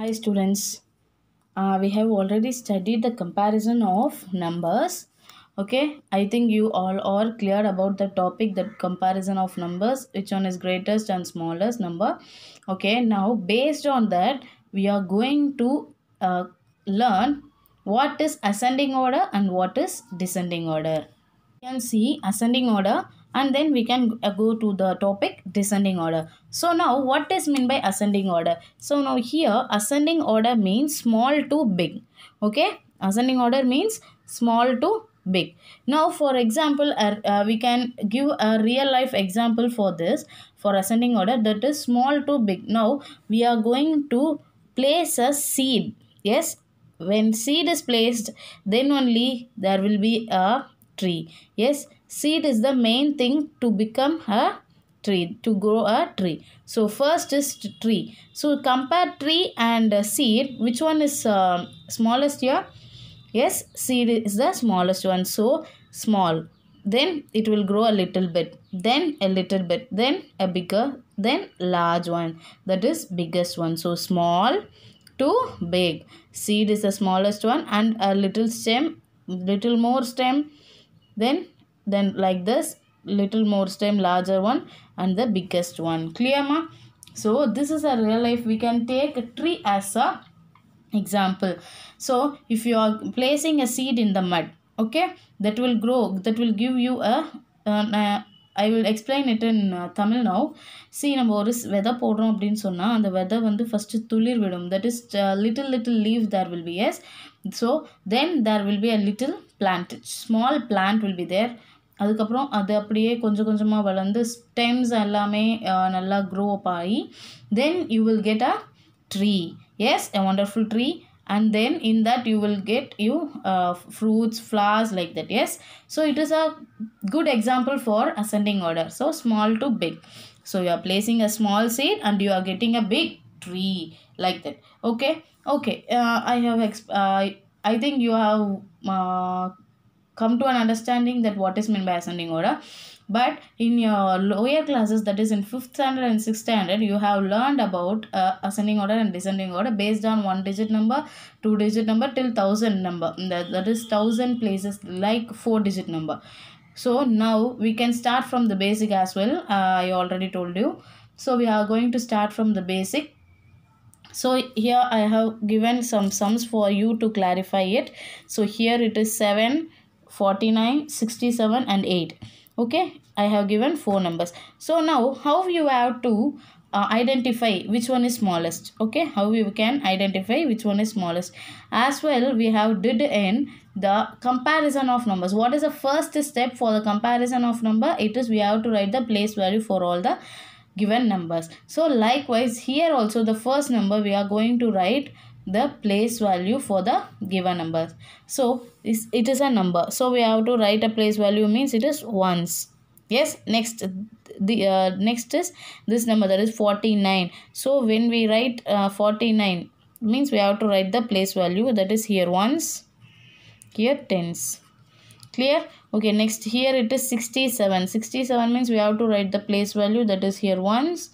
Hi students, uh, we have already studied the comparison of numbers. Okay, I think you all are clear about the topic, the comparison of numbers, which one is greatest and smallest number. Okay, now based on that, we are going to uh, learn what is ascending order and what is descending order. You can see ascending order and then we can uh, go to the topic descending order. So now what is mean by ascending order? So now here ascending order means small to big. Okay. Ascending order means small to big. Now for example uh, uh, we can give a real life example for this for ascending order that is small to big. Now we are going to place a seed. Yes. When seed is placed then only there will be a tree. Yes Seed is the main thing to become a tree, to grow a tree. So, first is tree. So, compare tree and seed. Which one is uh, smallest here? Yes, seed is the smallest one. So, small. Then it will grow a little bit. Then a little bit. Then a bigger. Then large one. That is biggest one. So, small to big. Seed is the smallest one and a little stem, little more stem. Then then like this little more stem larger one and the biggest one clear ma so this is a real life we can take a tree as a example so if you are placing a seed in the mud okay that will grow that will give you a, a, a uh, I will explain it in uh, Tamil now. See, we have weather podrom sonna, and the weather when the first tulir vidum. That is uh, little little leaf there will be yes. So then there will be a little plant, small plant will be there. அதுக்கப்புறம் அது அப்படியே கொஞ்சம் கொஞ்சமாக வளர்ந்து stems எல்லாமே நல்லா grow up ஆகி then you will get a tree as a wonderful tree and then in that you will get you uh, fruits flowers like that yes so it is a good example for ascending order so small to big so you are placing a small seed and you are getting a big tree like that okay okay uh, i have exp uh, i think you have uh, come to an understanding that what is meant by ascending order but in your lower classes that is in fifth standard and sixth standard you have learned about uh, ascending order and descending order based on one digit number two digit number till thousand number that, that is thousand places like four digit number so now we can start from the basic as well uh, i already told you so we are going to start from the basic so here i have given some sums for you to clarify it so here it is 7 49 67 and 8 okay i have given four numbers so now how you have to uh, identify which one is smallest okay how you can identify which one is smallest as well we have did in the comparison of numbers what is the first step for the comparison of number it is we have to write the place value for all the given numbers so likewise here also the first number we are going to write the place value for the given number. So it is a number. So we have to write a place value means it is ones. Yes, next the uh, next is this number that is 49. So when we write uh, 49 means we have to write the place value that is here ones, here tens. Clear? Okay, next here it is 67. 67 means we have to write the place value that is here ones,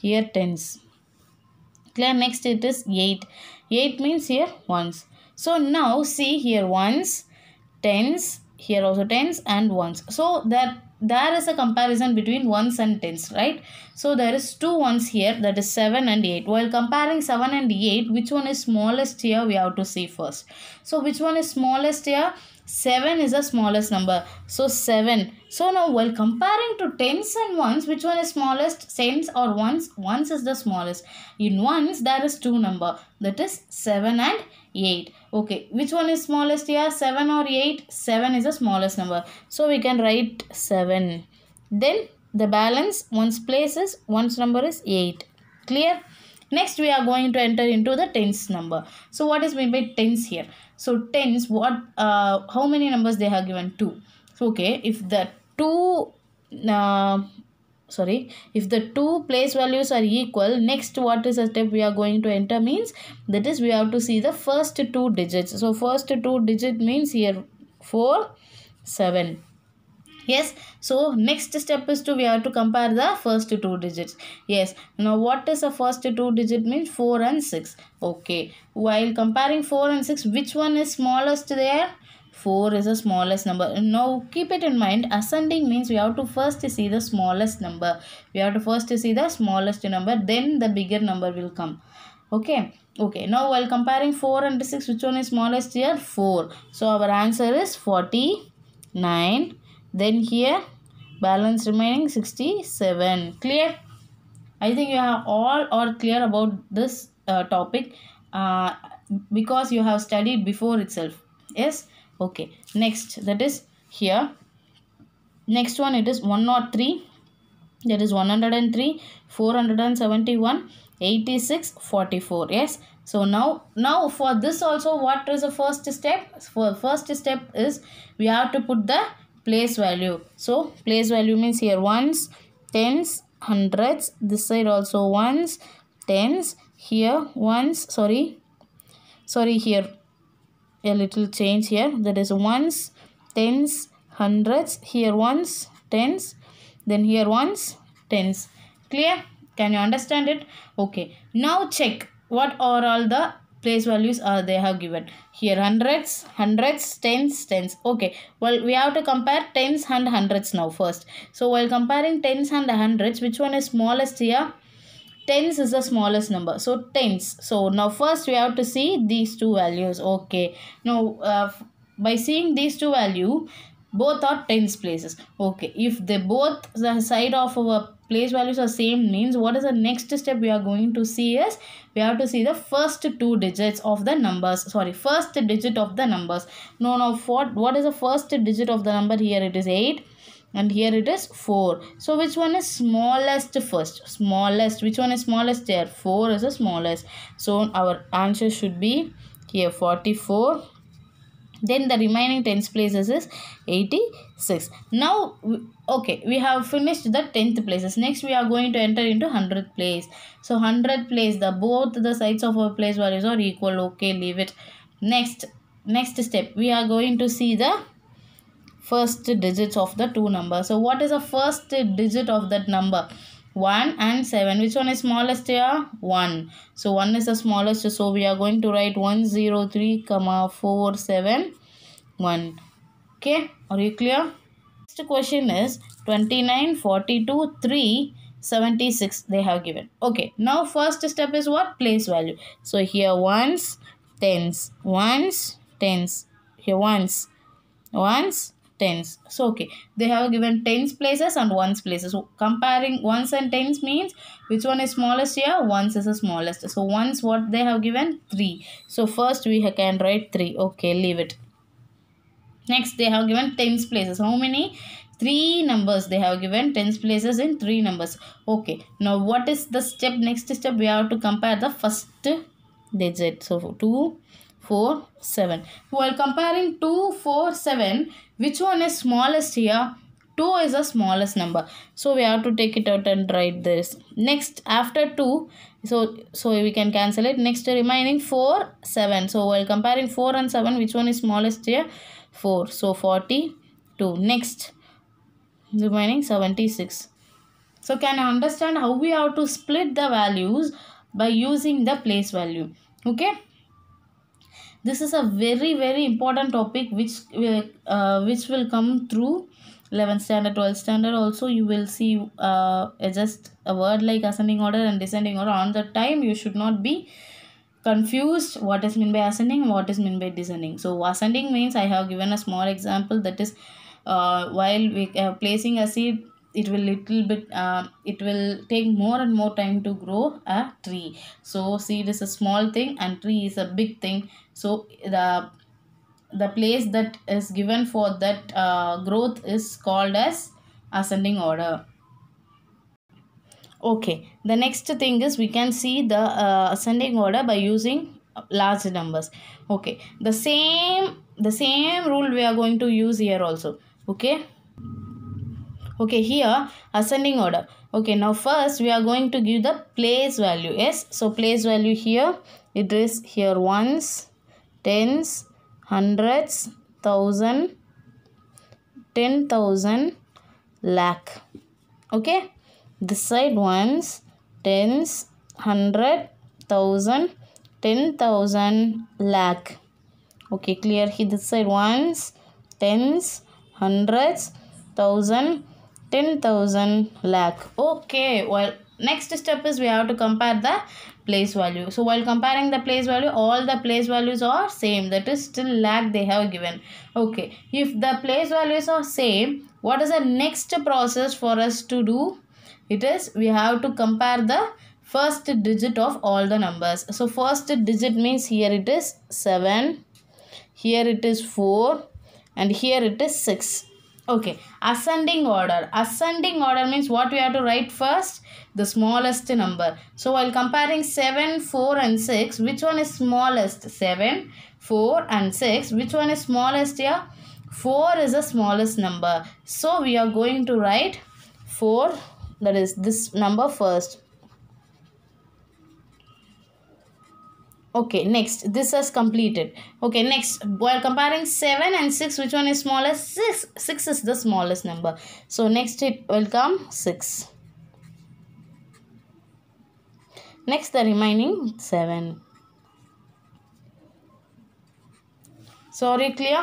here tens next it is 8. 8 means here ones. So now see here ones, tens, here also tens and ones. So that there is a comparison between ones and tens right so there is two ones here that is 7 and 8 while comparing 7 and 8 which one is smallest here we have to see first so which one is smallest here 7 is the smallest number so 7 so now while comparing to tens and ones which one is smallest tens or ones ones is the smallest in ones there is two number that is 7 and 8 Okay, which one is smallest here? 7 or 8? 7 is the smallest number. So we can write 7. Then the balance, one's place is, one's number is 8. Clear? Next, we are going to enter into the tens number. So what is meant by tens here? So tens, what, uh, how many numbers they have given? 2. So, okay, if the 2 uh, sorry if the two place values are equal next what is the step we are going to enter means that is we have to see the first two digits so first two digit means here 4 7 yes so next step is to we have to compare the first two digits yes now what is the first two digit means 4 and 6 okay while comparing 4 and 6 which one is smallest there 4 is the smallest number now keep it in mind ascending means we have to first see the smallest number we have to first see the smallest number then the bigger number will come okay okay now while comparing 4 and 6 which one is smallest here 4 so our answer is 49 then here balance remaining 67 clear i think you have all or clear about this uh, topic uh, because you have studied before itself yes okay next that is here next one it is 103 that is 103 471 86 44 yes so now now for this also what is the first step for first step is we have to put the place value so place value means here ones tens hundreds this side also ones tens here ones sorry sorry here a little change here that is ones tens hundreds here ones tens then here ones tens clear can you understand it okay now check what are all the place values are they have given here hundreds hundreds tens tens okay well we have to compare tens and hundreds now first so while comparing tens and hundreds which one is smallest here tens is the smallest number so tens so now first we have to see these two values okay now uh, by seeing these two value both are tens places okay if they both the side of our place values are same means what is the next step we are going to see is we have to see the first two digits of the numbers sorry first digit of the numbers no no what what is the first digit of the number here it is 8 and here it is 4 so which one is smallest first smallest which one is smallest there? 4 is the smallest so our answer should be here 44 then the remaining tens places is 86 now okay we have finished the 10th places next we are going to enter into 100th place so 100th place the both the sides of our place values are equal okay leave it next next step we are going to see the first digits of the two numbers. So what is the first digit of that number? 1 and 7. Which one is smallest here? 1. So 1 is the smallest. So we are going to write 103 comma 4 7 1. Okay. Are you clear? Next question is 29, 42, 3, 76. They have given. Okay. Now first step is what? Place value. So here ones, tens, ones, tens. Here ones, ones, tens. So, okay, they have given tens places and ones places. So, comparing ones and tens means which one is smallest here? Ones is the smallest. So, ones what they have given? Three. So, first we can write three. Okay, leave it. Next, they have given tens places. How many? Three numbers. They have given tens places in three numbers. Okay. Now, what is the step? Next step, we have to compare the first digit. So, 2 4, 7. While comparing 2, 4, 7, which one is smallest here? 2 is the smallest number. So we have to take it out and write this. Next, after 2, so, so we can cancel it. Next, remaining 4, 7. So while comparing 4 and 7, which one is smallest here? 4. So 42. Next, remaining 76. So can understand how we have to split the values by using the place value. Okay this is a very very important topic which uh, uh which will come through 11th standard 12th standard also you will see uh, just a word like ascending order and descending order on the time you should not be confused what is mean by ascending what is mean by descending so ascending means i have given a small example that is uh, while we are uh, placing a seed it will little bit uh, it will take more and more time to grow a tree so seed is a small thing and tree is a big thing so the the place that is given for that uh, growth is called as ascending order okay the next thing is we can see the uh, ascending order by using large numbers okay the same the same rule we are going to use here also okay okay here ascending order okay now first we are going to give the place value yes so place value here it is here ones tens hundreds thousand ten thousand lakh okay this side ones tens hundred thousand ten thousand lakh okay clear here this side ones tens hundreds thousand 10,000 lakh. Okay, well, next step is we have to compare the place value. So while comparing the place value, all the place values are same. That is still lakh they have given. Okay, if the place values are same, what is the next process for us to do? It is we have to compare the first digit of all the numbers. So first digit means here it is 7, here it is 4 and here it is 6 okay ascending order ascending order means what we have to write first the smallest number so while comparing 7 4 and 6 which one is smallest 7 4 and 6 which one is smallest here 4 is the smallest number so we are going to write 4 that is this number first okay next this is completed okay next we're comparing 7 and 6 which one is smallest 6 6 is the smallest number so next it will come 6 next the remaining 7 Sorry, clear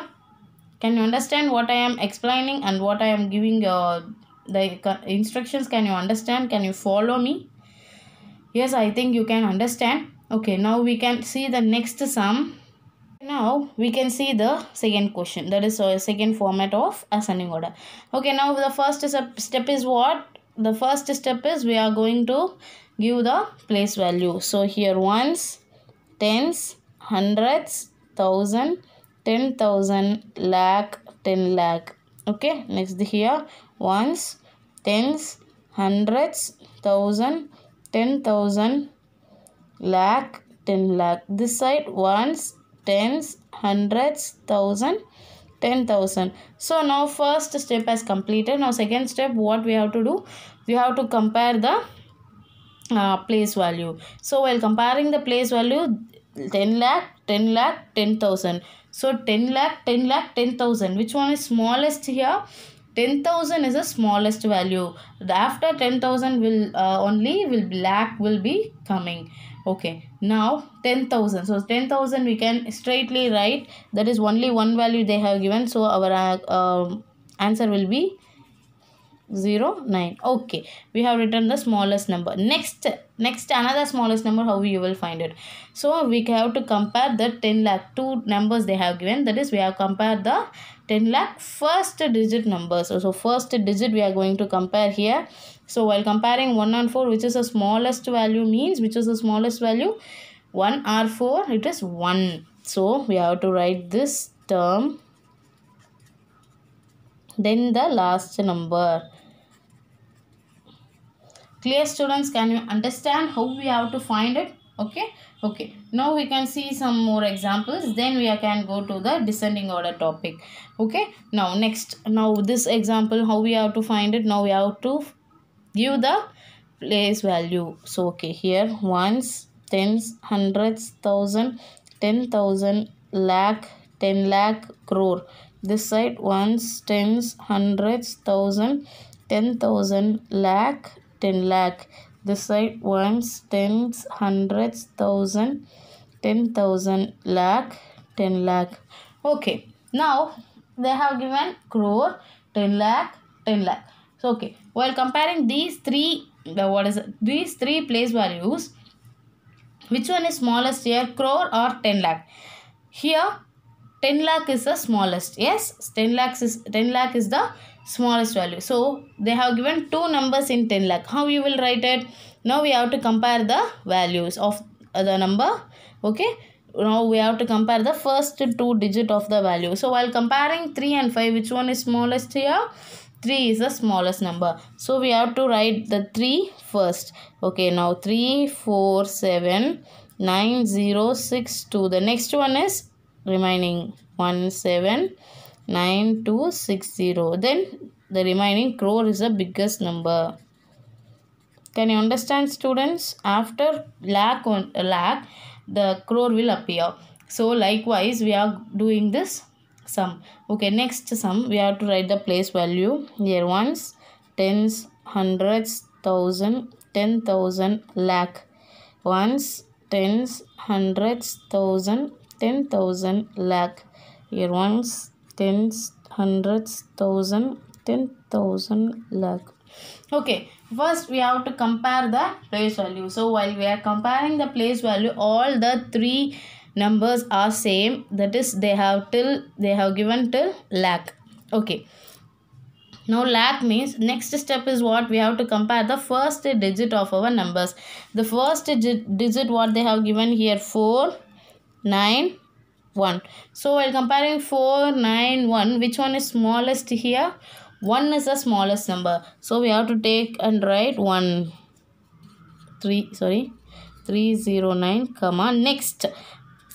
can you understand what i am explaining and what i am giving uh, the instructions can you understand can you follow me yes i think you can understand okay now we can see the next sum now we can see the second question that is a uh, second format of ascending order okay now the first step is what the first step is we are going to give the place value so here ones tens hundreds thousand ten thousand lakh ten lakh okay next here ones tens hundreds thousand ten thousand lakh, 10 lakh. This side ones, tens, hundreds, thousand, 10,000. So now first step has completed. Now second step what we have to do? We have to compare the uh, place value. So while comparing the place value 10 lakh, 10 lakh, 10,000. So 10 lakh, 10 lakh, 10,000. Which one is smallest here? 10,000 is the smallest value. After 10,000 will uh, only will black will be coming okay now 10000 so 10000 we can straightly write that is only one value they have given so our uh, um, answer will be 0 9 okay we have written the smallest number next next another smallest number how you will find it so we have to compare the 10 lakh two numbers they have given that is we have compared the 10 lakh first digit number. So, so first digit we are going to compare here. So while comparing 1 and 4 which is the smallest value means which is the smallest value 1 R 4 it is 1. So we have to write this term then the last number. Clear students can you understand how we have to find it? okay okay now we can see some more examples then we can go to the descending order topic okay now next now this example how we have to find it now we have to give the place value so okay here ones tens hundreds thousand ten thousand lakh ten lakh crore this side ones tens hundreds thousand ten thousand lakh ten lakh side ones, tens, hundreds, thousand, ten thousand, lakh, ten lakh. Okay. Now, they have given crore, ten lakh, ten lakh. So, okay. While comparing these three, the what is it? These three place values, which one is smallest here? Crore or ten lakh? Here, 10 lakh is the smallest yes 10 lakhs is 10 lakh is the smallest value. So they have given two numbers in 10 lakh. How you will write it? Now we have to compare the values of the number. Okay. Now we have to compare the first two digit of the value. So while comparing 3 and 5, which one is smallest here? 3 is the smallest number. So we have to write the 3 first. Okay, now 3, 4, 7, 9, 0, 6, 2. The next one is remaining 1, 7, 9260. Then the remaining crore is the biggest number. Can you understand students? After lakh on uh, lakh, the crore will appear. So likewise, we are doing this sum. Okay, next sum, we have to write the place value. Here ones, tens, hundreds, thousand, ten thousand, lakh. Ones, tens, hundreds, thousand, ten thousand, lakh. Here ones, tens, hundreds, thousand, ten thousand, lakh. Okay, first we have to compare the place value. So while we are comparing the place value, all the three numbers are same. That is, they have till they have given till lakh. Okay. Now lakh means next step is what we have to compare the first digit of our numbers. The first digit, digit what they have given here 4, 9, 1. So while comparing 4, 9, 1, which one is smallest here? 1 is the smallest number. So we have to take and write 1, 3, sorry, 309, comma, next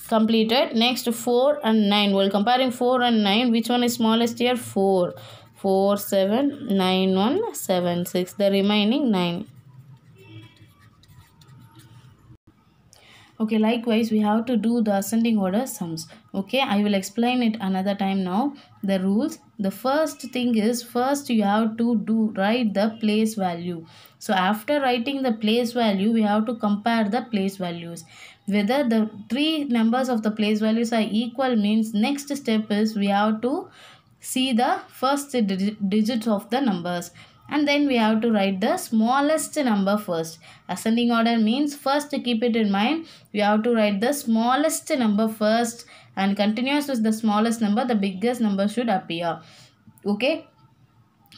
completed. Next 4 and 9. While comparing 4 and 9, which one is smallest here? 4, 4, 7, 9, 1, 7, 6. The remaining 9. okay likewise we have to do the ascending order sums okay i will explain it another time now the rules the first thing is first you have to do write the place value so after writing the place value we have to compare the place values whether the three numbers of the place values are equal means next step is we have to see the first digits of the numbers and then we have to write the smallest number first. Ascending order means first keep it in mind we have to write the smallest number first and continuous with the smallest number the biggest number should appear. Okay.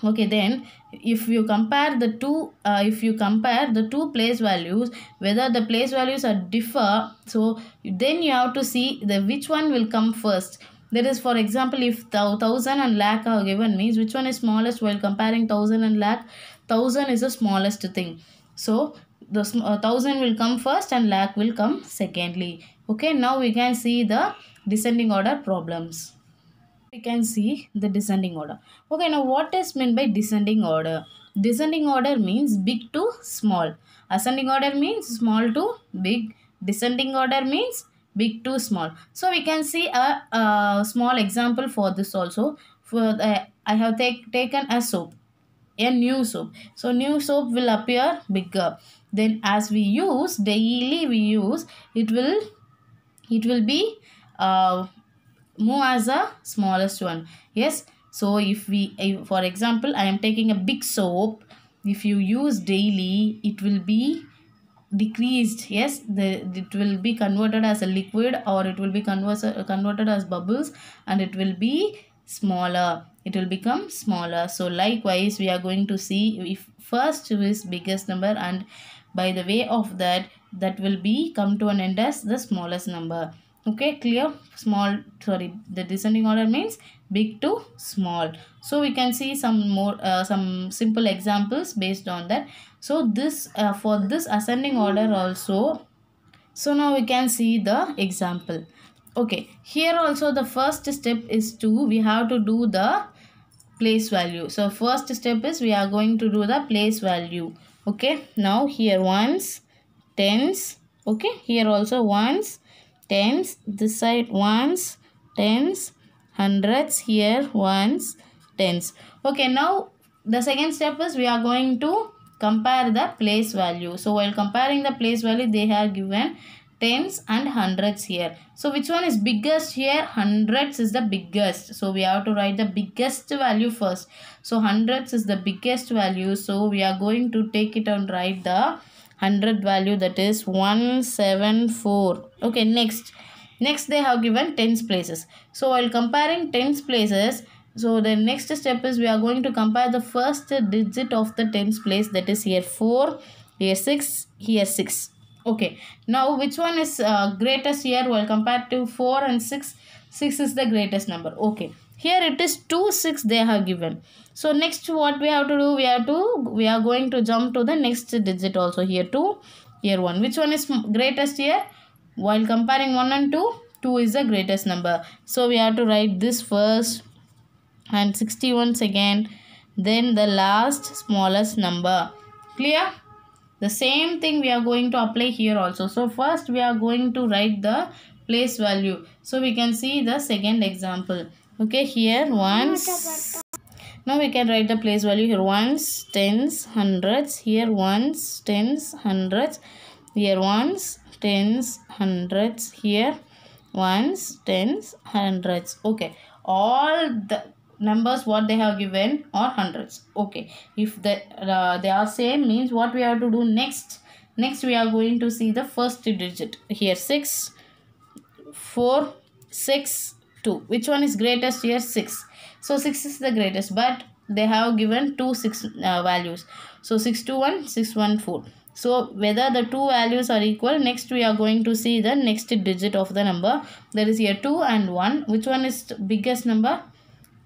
Okay then if you compare the two uh, if you compare the two place values whether the place values are differ so then you have to see the which one will come first that is, for example, if thousand and lakh are given means which one is smallest while comparing thousand and lakh, thousand is the smallest thing. So the uh, thousand will come first and lakh will come secondly. Okay, now we can see the descending order problems. We can see the descending order. Okay, now what is meant by descending order? Descending order means big to small. Ascending order means small to big. Descending order means big to small so we can see a, a small example for this also for the, i have take, taken a soap a new soap so new soap will appear bigger then as we use daily we use it will it will be uh, more as a smallest one yes so if we if for example i am taking a big soap if you use daily it will be decreased yes the it will be converted as a liquid or it will be converse, converted as bubbles and it will be smaller it will become smaller so likewise we are going to see if first is biggest number and by the way of that that will be come to an end as the smallest number okay clear small sorry the descending order means big to small so we can see some more uh, some simple examples based on that so this uh, for this ascending order also so now we can see the example okay here also the first step is to we have to do the place value so first step is we are going to do the place value okay now here ones tens okay here also ones tens this side ones tens hundreds here ones tens okay now the second step is we are going to compare the place value so while comparing the place value they have given tens and hundreds here so which one is biggest here hundreds is the biggest so we have to write the biggest value first so hundreds is the biggest value so we are going to take it and write the hundred value that is 174 okay next Next they have given tens places. So while comparing tens places, so the next step is we are going to compare the first digit of the tens place that is here 4, here 6, here 6. Okay, now which one is uh, greatest here? Well, compared to 4 and 6, 6 is the greatest number. Okay, here it is 2, 6 they have given. So next what we have to do, we have to, we are going to jump to the next digit also here 2, here 1. Which one is greatest here? While comparing 1 and 2, 2 is the greatest number. So we have to write this first and 61 second. Then the last smallest number. Clear? The same thing we are going to apply here also. So first we are going to write the place value. So we can see the second example. Okay, here once. Now we can write the place value here. Ones, tens, hundreds. Here ones, tens, hundreds. Here ones, tens, hundreds. Here ones, tens, hundreds. Okay. All the numbers what they have given are hundreds. Okay. If the, uh, they are same means what we have to do next. Next we are going to see the first digit. Here 6, 4, 6, 2. Which one is greatest here? 6. So 6 is the greatest but they have given two 6 uh, values. So 6 2, 1, 6 1 4. So whether the two values are equal, next we are going to see the next digit of the number. There is here 2 and 1. Which one is biggest number?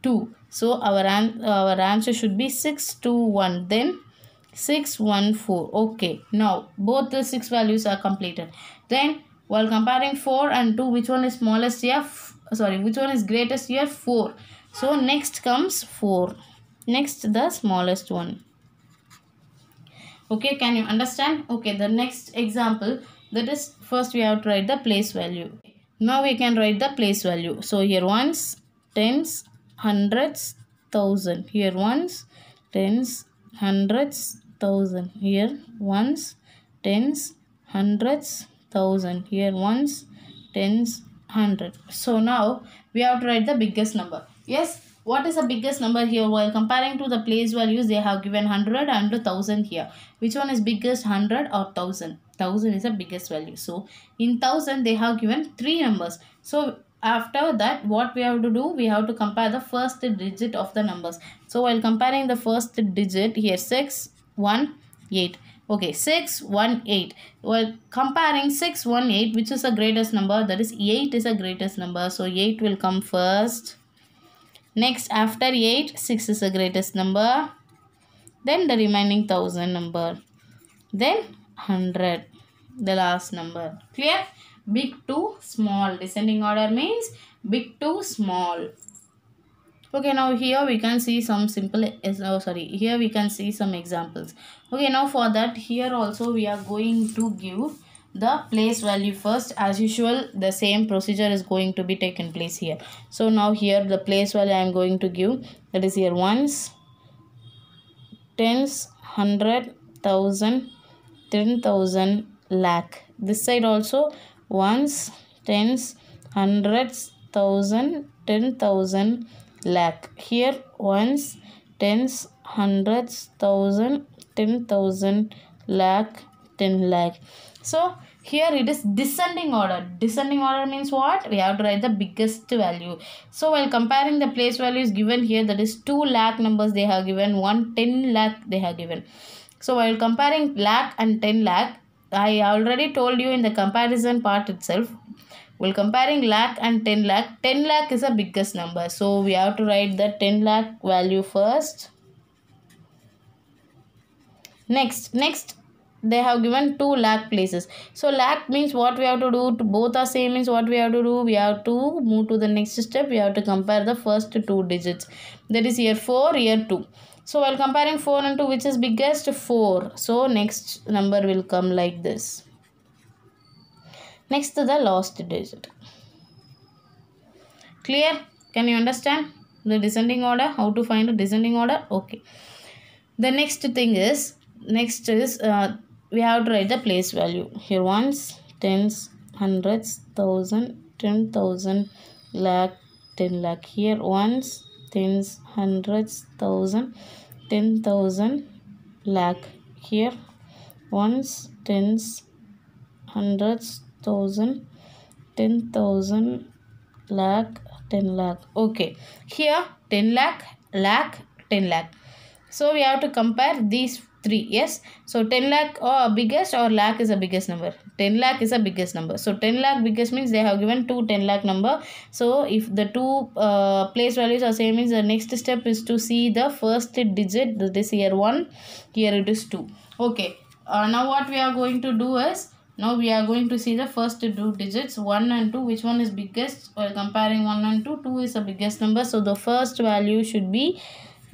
2. So our, an our answer should be 6, 2, 1. Then 6, 1, 4. Okay. Now both the 6 values are completed. Then while comparing 4 and 2, which one is smallest here? F sorry, which one is greatest here? 4. So next comes 4. Next the smallest one okay can you understand okay the next example that is first we have to write the place value now we can write the place value so here ones tens hundreds thousand here ones tens hundreds thousand here ones tens hundreds thousand here ones tens hundred so now we have to write the biggest number yes what is the biggest number here? While comparing to the place values, they have given 100 and 1000 here. Which one is biggest 100 or 1000? 1000 is the biggest value. So, in 1000 they have given 3 numbers. So, after that what we have to do we have to compare the first digit of the numbers so while comparing the first digit here 6 1 8 okay 6 1 8 well comparing 6 1 8 which is the greatest number that is 8 is the greatest number so 8 will come first Next, after 8, 6 is the greatest number. Then the remaining 1000 number. Then 100, the last number. Clear? Big to small. Descending order means big to small. Okay, now here we can see some simple, oh sorry, here we can see some examples. Okay, now for that, here also we are going to give the place value first as usual the same procedure is going to be taken place here so now here the place value i am going to give that is here ones tens hundred thousand ten thousand lakh this side also ones tens hundreds thousand ten thousand lakh here ones tens hundreds thousand ten thousand lakh ten lakh so here it is descending order descending order means what we have to write the biggest value so while comparing the place values given here that is 2 lakh numbers they have given one ten lakh they have given so while comparing lakh and 10 lakh i already told you in the comparison part itself while comparing lakh and 10 lakh 10 lakh is the biggest number so we have to write the 10 lakh value first next next they have given 2 lakh places so lakh means what we have to do to both are same means what we have to do we have to move to the next step we have to compare the first two digits that is year 4 year 2 so while comparing 4 and 2 which is biggest 4 so next number will come like this next to the last digit clear can you understand the descending order how to find the descending order okay the next thing is next is uh, we have to write the place value here ones tens hundreds thousand ten thousand lakh ten lakh here ones tens hundreds thousand ten thousand lakh here ones tens hundreds thousand ten thousand lakh ten lakh okay here ten lakh lakh ten lakh so we have to compare these 3 yes so 10 lakh or uh, biggest or lakh is the biggest number 10 lakh is the biggest number so 10 lakh biggest means they have given two 10 lakh number so if the two uh, place values are same means the next step is to see the first digit this here 1 here it is 2 okay uh, now what we are going to do is now we are going to see the first two digits 1 and 2 which one is biggest or comparing 1 and 2 2 is the biggest number so the first value should be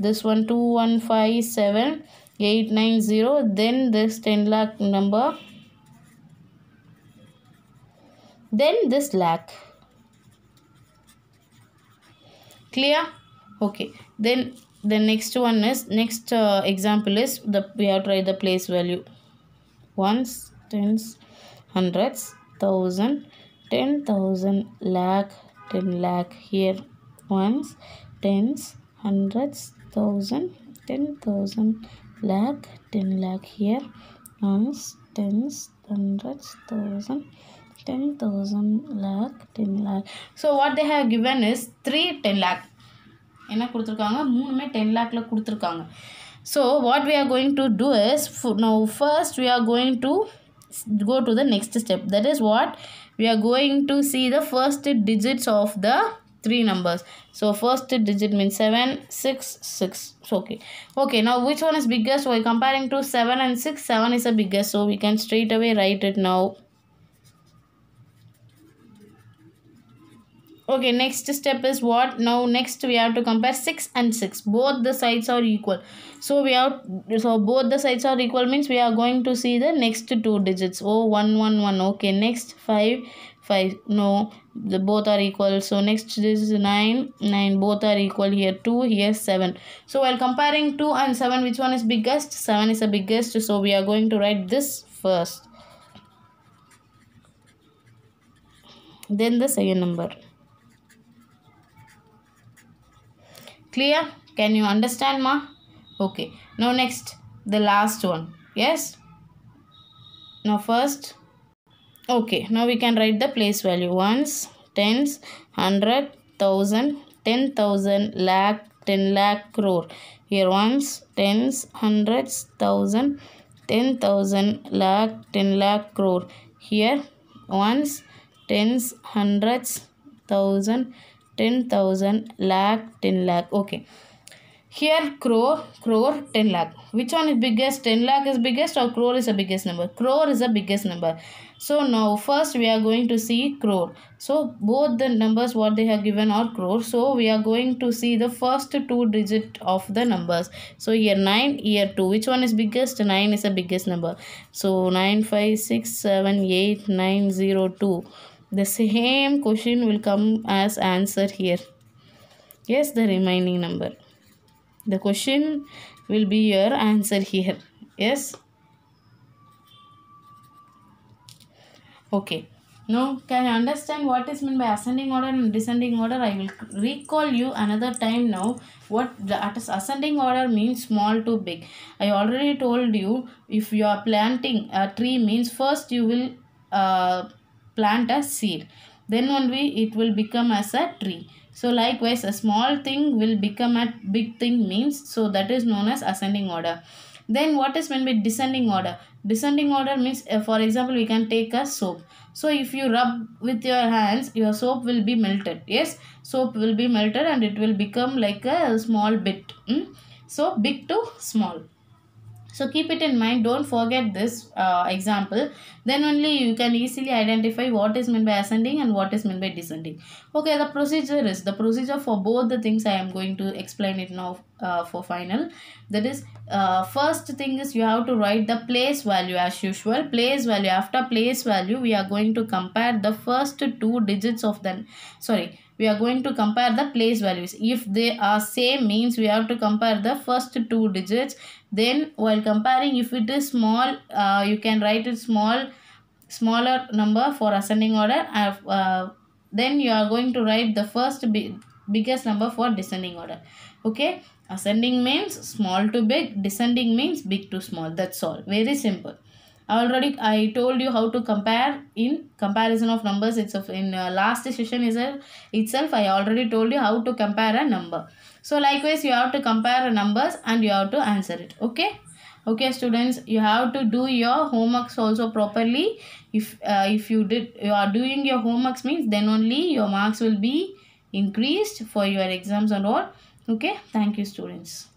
this one 2157 890 then this 10 lakh number then this lakh clear okay then the next one is next uh, example is the we have tried the place value ones tens hundreds thousand ten thousand lakh ten lakh here ones tens hundreds thousand ten thousand lakh 10 lakh here ones tens hundreds ten thousand lakh 10 lakh so what they have given is 3 10 lakh என்ன கொடுத்துருக்காங்க மூணுமே ten லேக்கில் கொடுத்துருக்காங்க so what we are going to do is go to the next step that is what we are going to see the first digits of the three numbers so first digit means 7 6 6 okay okay now which one is biggest we're comparing to 7 and 6 7 is the biggest so we can straight away write it now okay next step is what now next we have to compare 6 and 6 both the sides are equal so we have so both the sides are equal means we are going to see the next two digits oh one one one okay next 5 5 no the both are equal so next is 9 9 both are equal here 2 here 7 so while comparing 2 and 7 which one is biggest 7 is the biggest so we are going to write this first then the second number clear can you understand ma okay now next the last one yes now first okay now we can write the place value ones tens hundred thousand ten thousand lakh ten lakh crore here ones tens hundreds thousand ten thousand lakh ten lakh crore here ones tens hundreds thousand 10,000, lakh, 10 lakh. Okay. Here crore, crore, 10 lakh. Which one is biggest? 10 lakh is biggest or crore is the biggest number? Crore is the biggest number. So now first we are going to see crore. So both the numbers what they have given are crore. So we are going to see the first two digit of the numbers. So year 9, year 2. Which one is biggest? 9 is the biggest number. So 9, 5, 6, 7, 8, 9, 0, 2 the same question will come as answer here yes the remaining number the question will be your answer here yes okay now can you understand what is meant by ascending order and descending order i will recall you another time now what the ascending order means small to big i already told you if you are planting a tree means first you will uh, plant a seed then only it will become as a tree so likewise a small thing will become a big thing means so that is known as ascending order then what is meant by descending order descending order means uh, for example we can take a soap so if you rub with your hands your soap will be melted yes soap will be melted and it will become like a small bit mm? so big to small so keep it in mind don't forget this uh, example then only you can easily identify what is meant by ascending and what is meant by descending okay the procedure is the procedure for both the things i am going to explain it now uh, for final that is uh, first thing is you have to write the place value as usual place value after place value we are going to compare the first two digits of the sorry we are going to compare the place values if they are same means we have to compare the first two digits then while comparing if it is small uh, you can write it small smaller number for ascending order uh, uh then you are going to write the first big, biggest number for descending order okay ascending means small to big descending means big to small that's all very simple already i told you how to compare in comparison of numbers it's in uh, last session is a, itself i already told you how to compare a number so likewise you have to compare numbers and you have to answer it okay okay students you have to do your homeworks also properly if uh, if you did you are doing your homeworks means then only your marks will be increased for your exams and all okay thank you students